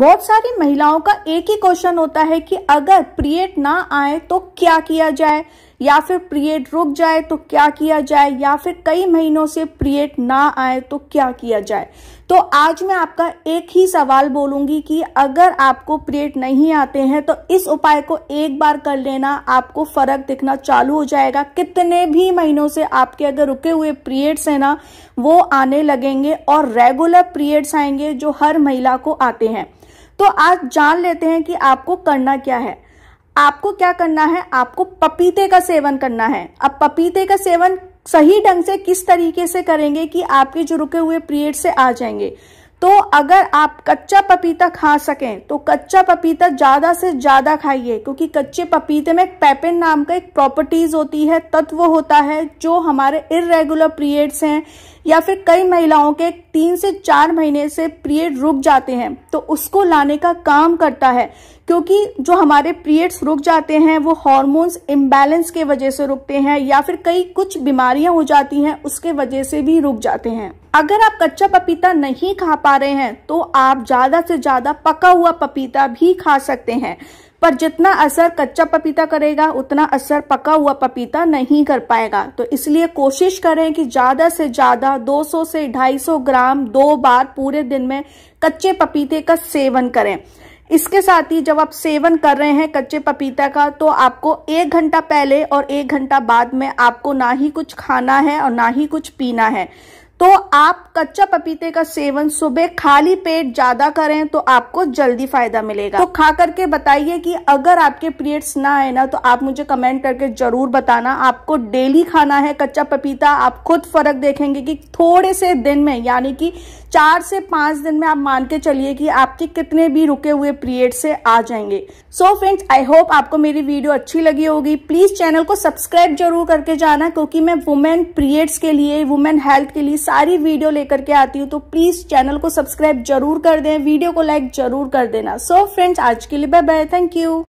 बहुत सारी महिलाओं का एक ही क्वेश्चन होता है कि अगर पीरियड ना आए तो क्या किया जाए या फिर पीरियड रुक जाए तो क्या किया जाए या फिर कई महीनों से पीरियड ना आए तो क्या किया जाए तो आज मैं आपका एक ही सवाल बोलूंगी कि अगर आपको पीरियड नहीं आते हैं तो इस उपाय को एक बार कर लेना आपको फर्क दिखना चालू हो जाएगा कितने भी महीनों से आपके अगर रुके हुए पीरियड्स हैं ना वो आने लगेंगे और रेगुलर पीरियड्स आएंगे जो हर महिला को आते हैं तो आज जान लेते हैं कि आपको करना क्या है आपको क्या करना है आपको पपीते का सेवन करना है अब पपीते का सेवन सही ढंग से किस तरीके से करेंगे कि आपके जो रुके हुए पीरियड से आ जाएंगे तो अगर आप कच्चा पपीता खा सकें तो कच्चा पपीता ज़्यादा से ज़्यादा खाइए क्योंकि कच्चे पपीते में पैपिन नाम का एक प्रॉपर्टीज़ होती है तत्व होता है जो हमारे इरेगुलर पीरियड्स हैं या फिर कई महिलाओं के तीन से चार महीने से पीरियड रुक जाते हैं तो उसको लाने का काम करता है क्योंकि जो हमारे पीरियड्स रुक जाते हैं वो हॉर्मोन्स इम्बेलेंस के वजह से रुकते हैं या फिर कई कुछ बीमारियां हो जाती हैं उसके वजह से भी रुक जाते हैं अगर आप कच्चा पपीता नहीं खा पा रहे हैं तो आप ज्यादा से ज्यादा पका हुआ पपीता भी खा सकते हैं पर जितना असर कच्चा पपीता करेगा उतना असर पका हुआ पपीता नहीं कर पाएगा तो इसलिए कोशिश करें कि ज़्यादा से ज़्यादा 200 से 250 ग्राम दो बार पूरे दिन में कच्चे पपीते का सेवन करें इसके साथ ही जब आप सेवन कर रहे हैं कच्चे पपीता का तो आपको एक घंटा पहले और एक घंटा बाद में आपको ना ही कुछ खाना है और ना ही कुछ पीना है तो आप कच्चा पपीते का सेवन सुबह खाली पेट ज्यादा करें तो आपको जल्दी फायदा मिलेगा तो खा करके बताइए कि अगर आपके पीरियड्स ना आए ना तो आप मुझे कमेंट करके जरूर बताना आपको डेली खाना है कच्चा पपीता आप खुद फर्क देखेंगे कि थोड़े से दिन में यानी कि चार से पांच दिन में आप मान के चलिए कि आपके कितने भी रुके हुए पीरियड से आ जाएंगे सो फ्रेंड्स आई होप आपको मेरी वीडियो अच्छी लगी होगी प्लीज चैनल को सब्सक्राइब जरूर करके जाना क्योंकि मैं वुमेन पीरियड्स के लिए वुमेन हेल्थ के लिए सारी वीडियो लेकर के आती हूँ तो प्लीज चैनल को सब्सक्राइब जरूर कर दें वीडियो को लाइक जरूर कर देना सो so, फ्रेंड्स आज के लिए बाय बाय थैंक यू